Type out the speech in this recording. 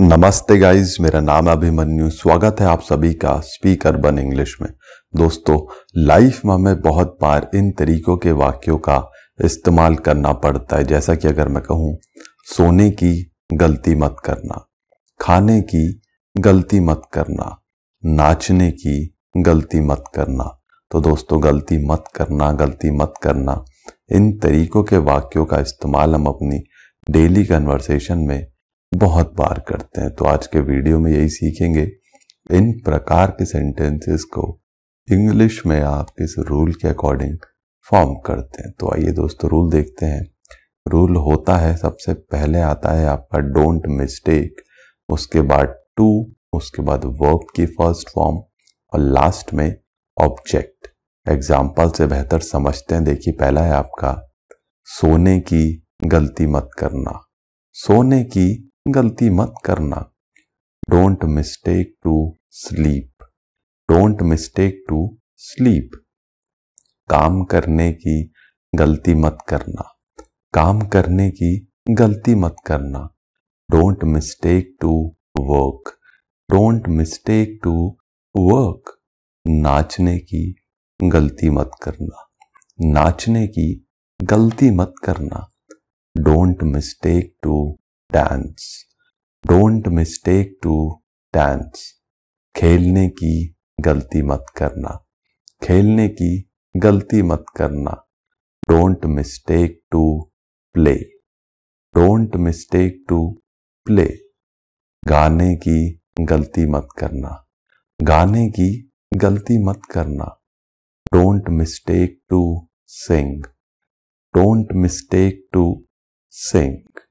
नमस्ते गाइस मेरा नाम है अभिमन्यु स्वागत है आप सभी का स्पीक अर्बन इंग्लिश में दोस्तों लाइफ में हमें बहुत बार इन तरीकों के वाक्यों का इस्तेमाल करना पड़ता है जैसा कि अगर मैं कहूँ सोने की गलती मत करना खाने की गलती मत करना नाचने की गलती मत करना तो दोस्तों गलती मत करना गलती मत करना इन तरीकों के वाक्यों का इस्तेमाल हम अपनी डेली कन्वर्सेशन में बहुत बार करते हैं तो आज के वीडियो में यही सीखेंगे इन प्रकार के सेंटेंसेस को इंग्लिश में आप किस रूल के अकॉर्डिंग फॉर्म करते हैं तो आइए दोस्तों रूल देखते हैं रूल होता है सबसे पहले आता है आपका डोंट मिस्टेक उसके बाद टू उसके बाद वर्ब की फर्स्ट फॉर्म और लास्ट में ऑब्जेक्ट एग्जाम्पल से बेहतर समझते हैं देखिए पहला है आपका सोने की गलती मत करना सोने की गलती मत करना don't mistake to sleep don't mistake to sleep काम करने की गलती मत करना काम करने की गलती मत करना don't mistake to work don't mistake to work नाचने की गलती मत करना नाचने की गलती मत करना don't mistake to dance don't mistake to dance खेलने की गलती मत करना खेलने की गलती मत करना don't mistake to play don't mistake to play गाने की गलती मत करना गाने की गलती मत करना don't mistake to sing don't mistake to Singh